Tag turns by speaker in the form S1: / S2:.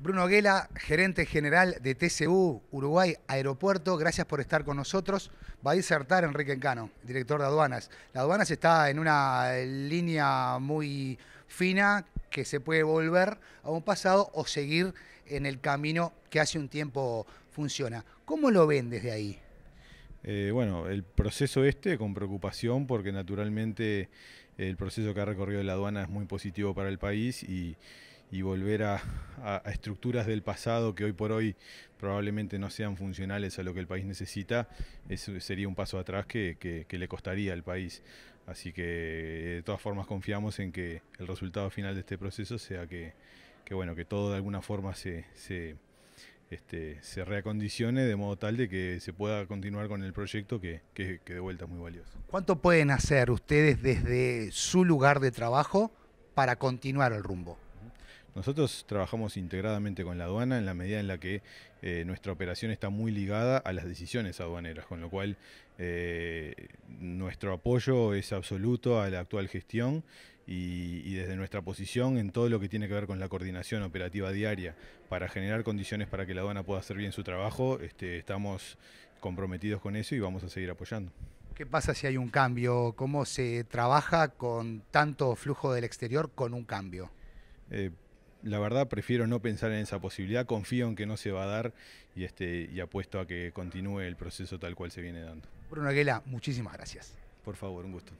S1: Bruno Guela, gerente general de TCU Uruguay Aeropuerto, gracias por estar con nosotros. Va a disertar Enrique Encano, director de aduanas. La aduanas está en una eh, línea muy fina que se puede volver a un pasado o seguir en el camino que hace un tiempo funciona. ¿Cómo lo ven desde ahí?
S2: Eh, bueno, el proceso este con preocupación porque naturalmente el proceso que ha recorrido la aduana es muy positivo para el país y y volver a, estructuras del pasado que hoy por hoy probablemente no sean funcionales a lo que el país necesita, eso sería un paso atrás que, le costaría al país. Así que eh, de todas formas confiamos en que el resultado final de este proceso sea que, bueno, que todo de alguna forma se, se, este, reacondicione de modo tal de que se pueda continuar con el proyecto que, que de vuelta es muy valioso.
S1: ¿Cuánto pueden hacer ustedes desde su lugar de trabajo
S2: para continuar el rumbo? Nosotros trabajamos integradamente con la aduana en la medida en la que eh, nuestra operación está muy ligada a las decisiones aduaneras, con lo cual eh, nuestro apoyo es absoluto a la actual gestión y, desde nuestra posición en todo lo que tiene que ver con la coordinación operativa diaria para generar condiciones para que la aduana pueda hacer bien su trabajo, este, estamos comprometidos con eso y vamos a seguir apoyando.
S1: ¿Qué pasa si hay un cambio? ¿Cómo se trabaja con tanto flujo del
S2: exterior con un cambio? Eh, la verdad prefiero no pensar en esa posibilidad, confío en que no se va a dar y, este, y apuesto a que continúe el proceso tal cual se viene dando.
S1: Bruno Aguela, muchísimas gracias.
S2: Por favor, un gusto.